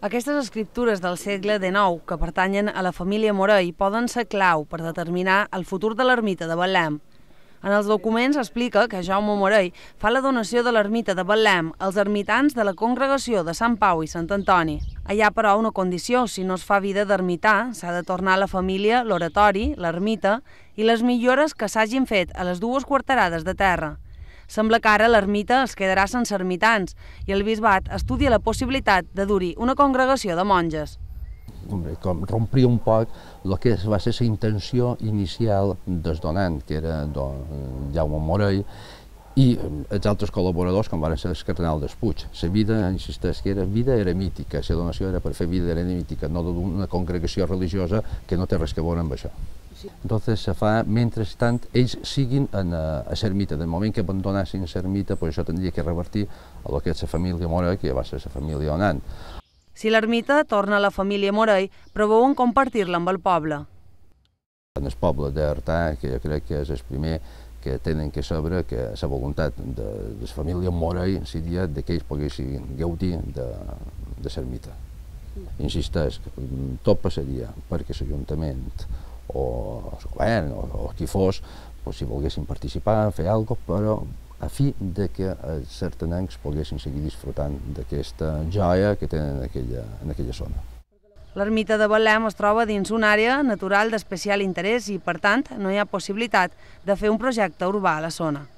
Aquestes escriptures del segle XIX, que pertanyen a la família Morell, poden ser clau per determinar el futur de l'ermita de Betlem. En els documents explica que Jaume Morell fa la donació de l'ermita de Betlem als ermitans de la congregació de Sant Pau i Sant Antoni. Allà, però, una condició, si no es fa vida d'ermità, s'ha de tornar a la família l'oratori, l'ermita i les millores que s'hagin fet a les dues quarterades de terra. Sembla que ara l'ermita es quedarà sense ermitans i el bisbat estudia la possibilitat de dur-hi una congregació de monges. Com rompria un poc el que va ser la intenció inicial del donant, que era don Jaume Morell, i eh, els altres col·laboradors, com van ser el cardenal Despuig. La vida, eh, insisteix que era vida era mítica, la donació era per fer vida era mítica, no d'una congregació religiosa que no té res que veure amb això. Sí. Entonces se fa mentrestant ells siguin en, eh, a, a l'ermita. Del moment que abandonessin l'ermita, pues això tindria que revertir a lo que és la família Morell, que ja va ser la família Onant. Si l'ermita torna a la família Morell, preveuen compartir-la amb el poble. En el poble d'Artà, que jo crec que és el primer que tenen que saber que la voluntat de, de la família Morell seria de que ells poguessin gaudir de, de l'ermita. Insisteix, tot passaria perquè l'Ajuntament o el govern o, o qui fos, pues, si volguessin participar, fer alguna cosa, però a fi de que els certenencs poguessin seguir disfrutant d'aquesta joia que tenen en aquella, en aquella zona. L'ermita de Belém es troba dins una àrea natural d'especial interès i, per tant, no hi ha possibilitat de fer un projecte urbà a la zona.